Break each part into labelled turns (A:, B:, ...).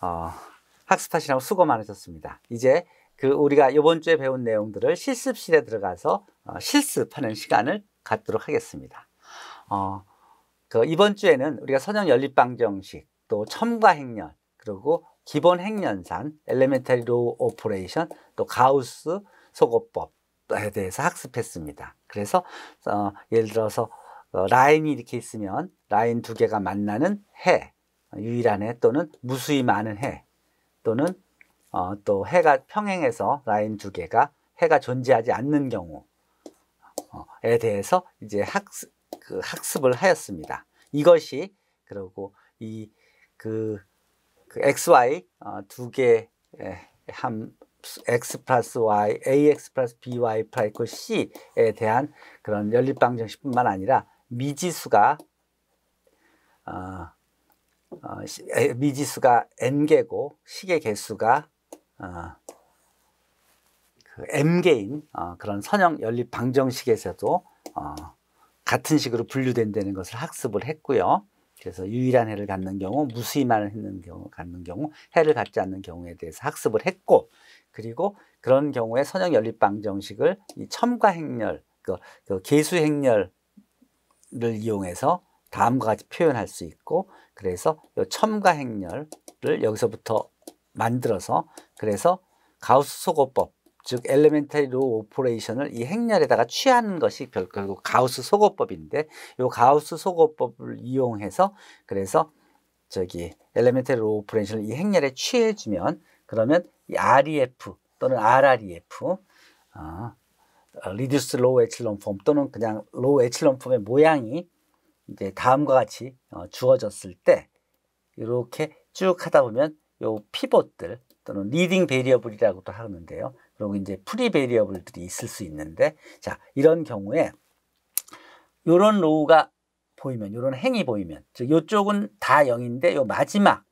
A: 어, 학습하시라고 수고 많으셨습니다. 이제 그 우리가 이번 주에 배운 내용들을 실습실에 들어가서 어, 실습하는 시간을 갖도록 하겠습니다. 어, 그 이번 주에는 우리가 선형 연립방정식, 또 첨가 행렬, 그리고 기본 행렬산, 엘레멘터리 로우 오퍼레이션, 또 가우스 소거법에 대해서 학습했습니다. 그래서 어, 예를 들어서 어, 라인이 이렇게 있으면 라인 두 개가 만나는 해, 유일한 해 또는 무수히 많은 해 또는 어, 또 해가 평행해서 라인 두 개가 해가 존재하지 않는 경우에 어, 대해서 이제 학습, 그 학습을 하였습니다. 이것이 그리고 이그그 XY 어, 두개 함 x 플러스 y, ax 플러스 by 플러스 c에 대한 그런 연립방정식뿐만 아니라 미지수가 어, 어, 미지수가 n개고 식의 개수가 어, 그 m개인 어, 그런 선형 연립 방정식에서도 어, 같은 식으로 분류된다는 것을 학습을 했고요. 그래서 유일한 해를 갖는 경우, 무수히만 했는 경우, 갖는 경우, 해를 갖지 않는 경우에 대해서 학습을 했고, 그리고 그런 경우에 선형 연립 방정식을 이 첨가 행렬, 그, 그 개수 행렬을 이용해서 다음과 같이 표현할 수 있고 그래서 요 첨가 행렬을 여기서부터 만들어서 그래서 가우스 소거법 즉 엘레멘터리 로 오퍼레이션을 이 행렬에다가 취하는 것이 결국 가우스 소거법인데 요 가우스 소거법을 이용해서 그래서 저기 엘레멘터리 로 오퍼레이션을 이 행렬에 취해 주면 그러면 이 REF 또는 RREF 어, 리듀스 로우 에칠론 폼 또는 그냥 로우 에칠론 폼의 모양이 이제 다음과 같이 어, 주어졌을 때 이렇게 쭉 하다 보면 요 피봇들 또는 리딩 베리어블이라고도 하는데요. 그리고 이제 프리 베리어블들이 있을 수 있는데 자 이런 경우에 요런 로우가 보이면 요런 행이 보이면 즉 요쪽은 다 0인데 요 마지막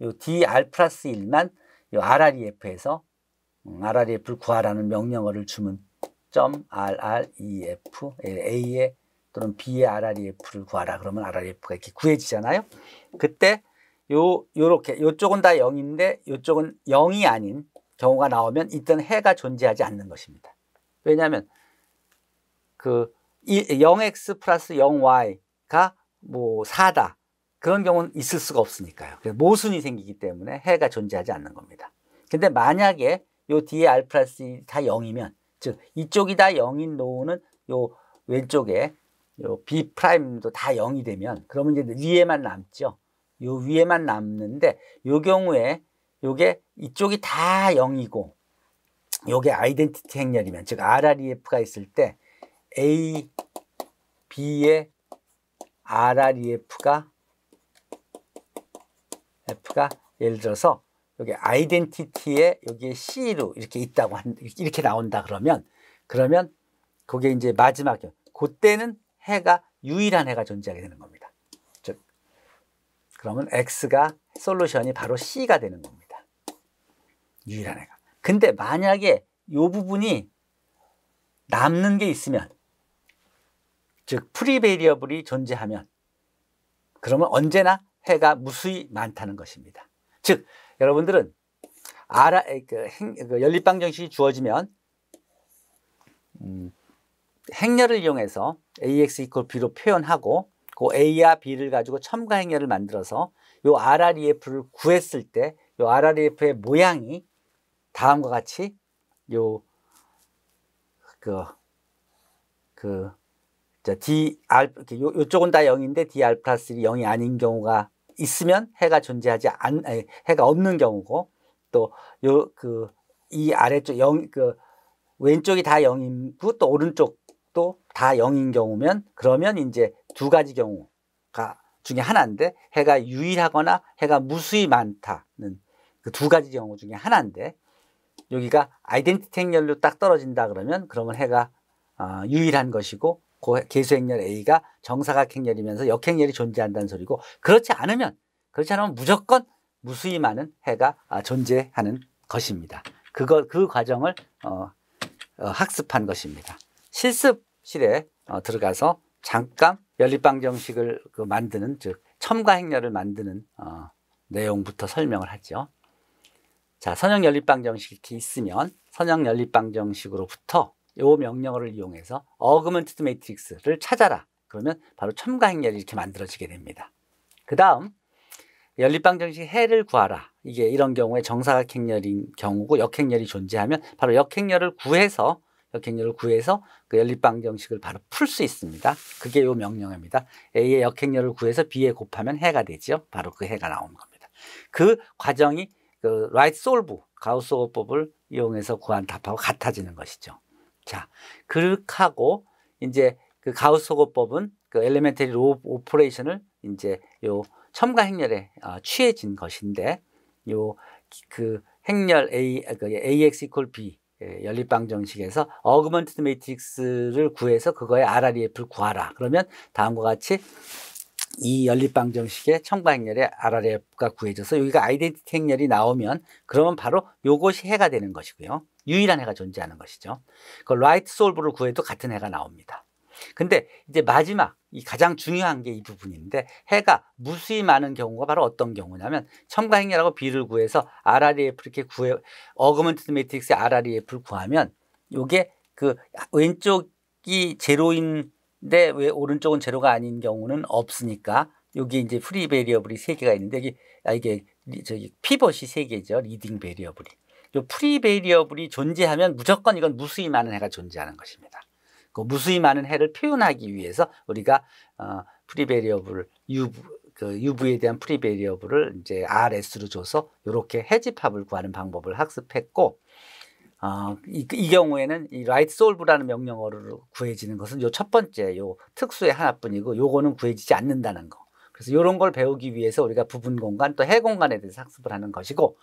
A: 요 dr 플러스 1만 요 rref에서 음, rref를 구하라는 명령어를 주면 .rref a 에 또는 B의 RREF를 구하라 그러면 RREF가 이렇게 구해지잖아요. 그때 요 요렇게 요쪽은 다 0인데 요쪽은 0이 아닌 경우가 나오면 일단 해가 존재하지 않는 것입니다. 왜냐하면 그 0x 플러스 0y가 뭐 4다. 그런 경우는 있을 수가 없으니까요. 모순이 생기기 때문에 해가 존재하지 않는 겁니다. 근데 만약에 요 뒤에 r 플러스 다 0이면 즉 이쪽이 다 0인 노우는 요 왼쪽에 요 B 프라임도 다 0이 되면 그러면 이제 위에만 남죠. 요 위에만 남는데 요 경우에 요게 이쪽이 다 0이고 요게 아이덴티티 행렬이면 즉 RREF가 있을 때 A, B의 RREF가 F가 예를 들어서 여기 아이덴티티에 여기에 C로 이렇게 있다고 한 이렇게 나온다 그러면 그러면 그게 이제 마지막 그때는 해가 유일한 해가 존재하게 되는 겁니다. 즉 그러면 x가 솔루션이 바로 c가 되는 겁니다. 유일한 해가. 근데 만약에 이 부분이 남는 게 있으면 즉 프리베리어블이 존재하면 그러면 언제나 해가 무수히 많다는 것입니다. 즉 여러분들은 알아, 그, 그 연립방정식이 주어지면 음, 행렬을 이용해서 ax 이퀄 b로 표현하고 그 a와 b를 가지고 첨가 행렬을 만들어서 요 RREF를 구했을 때 요 RREF의 모양이 다음과 같이 요 그그 그, 자, D, R, 요, 요쪽은 다 0인데 DR 플러스 1이 0이 아닌 경우가 있으면 해가 존재하지 않, 아니, 해가 없는 경우고 또 요 그 이 아래쪽 0, 그 왼쪽이 다 0이고 또 오른쪽 또다 영인 경우면 그러면 이제 두 가지 경우가 중에 하나인데 해가 유일하거나 해가 무수히 많다는 그 두 가지 경우 중에 하나인데 여기가 아이덴티티 행렬로 딱 떨어진다 그러면 그러면 해가 어, 유일한 것이고 계수 행렬 A가 정사각 행렬이면서 역행렬이 존재한다는 소리고 그렇지 않으면 그렇지 않으면 무조건 무수히 많은 해가 아, 존재하는 것입니다. 그걸 그 과정을 어, 어, 학습한 것입니다. 실습실에 어, 들어가서 잠깐 연립방정식을 그 만드는 즉 첨가 행렬을 만드는 어, 내용부터 설명을 하죠. 자, 선형 연립방정식이 있으면 선형 연립방정식으로부터 요 명령어를 이용해서 어그먼트드 매트릭스를 찾아라. 그러면 바로 첨가 행렬이 이렇게 만들어지게 됩니다. 그 다음 연립방정식 해를 구하라. 이게 이런 경우에 정사각 행렬인 경우고 역행렬이 존재하면 바로 역행렬을 구해서 역행률을 구해서 그 연립방 정식을 바로 풀 수 있습니다. 그게 요 명령어입니다. A의 역행률을 구해서 B에 곱하면 해가 되죠. 바로 그 해가 나오는 겁니다. 그 과정이 그 라이트 솔브 가우스 오법을 이용해서 구한 답하고 같아지는 것이죠. 자, 그렇게 하고 이제 그 가우스 오법은 그 엘리멘터리 로 오퍼레이션을 이제 요 첨가 행렬에 어, 취해진 것인데 요 그 행렬 A, 그 AX equal B 예, 연립방 정식에서 어그먼티드 매트릭스를 구해서 그거에 RREF를 구하라. 그러면 다음과 같이 이 연립방 정식의 청방행렬의 RRF가 e 구해져서 여기가 아이덴티티 행렬이 나오면 그러면 바로 요것이 해가 되는 것이고요. 유일한 해가 존재하는 것이죠. 그 라이트 솔브를 구해도 같은 해가 나옵니다. 근데 이제 마지막 이 가장 중요한 게 이 부분인데 해가 무수히 많은 경우가 바로 어떤 경우냐면 첨가 행렬하고 B를 구해서 RREF 이렇게 구해 어그먼트드 매트릭스의 RREF를 구하면 요게 그 왼쪽이 제로인데 왜 오른쪽은 제로가 아닌 경우는 없으니까 여기 이제 프리 베리어블이 세 개가 있는데 이게 아 이게 저기 피벗이 세 개죠. 리딩 베리어블이. 요 프리 베리어블이 존재하면 무조건 이건 무수히 많은 해가 존재하는 것입니다. 그 무수히 많은 해를 표현하기 위해서 우리가 어, 프리베리어블 유브그 UV에 대한 프리베리어블을 이제 RS로 줘서 이렇게 해집합을 구하는 방법을 학습했고 어, 이, 이 경우에는 이 라이트 솔브라는 명령어로 구해지는 것은 요 첫 번째 요 특수의 하나뿐이고 요거는 구해지지 않는다는 거. 그래서 요런 걸 배우기 위해서 우리가 부분 공간 또 해 공간에 대해서 학습을 하는 것이고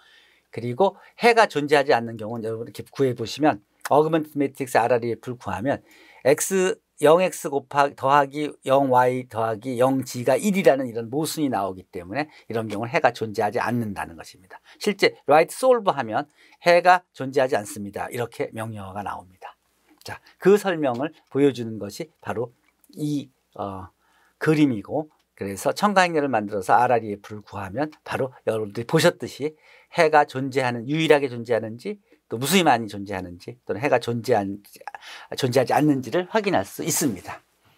A: 그리고 해가 존재하지 않는 경우는 여러분 이렇게 구해 보시면 어그먼트 매트릭스 RREF를 구하면 x 0x 곱하기 더하기 0y 더하기 0g가 1이라는 이런 모순이 나오기 때문에 이런 경우는 해가 존재하지 않는다는 것입니다. 실제 right solve 하면 해가 존재하지 않습니다. 이렇게 명령어가 나옵니다. 자, 그 설명을 보여주는 것이 바로 이 어, 그림이고 그래서 청가행렬을 만들어서 RREF를 구하면 바로 여러분들이 보셨듯이 해가 존재하는 유일하게 존재하는지 또 그 무수히 많이 존재하는지 또는 해가 존재한, 존재하지 않는지를 확인할 수 있습니다.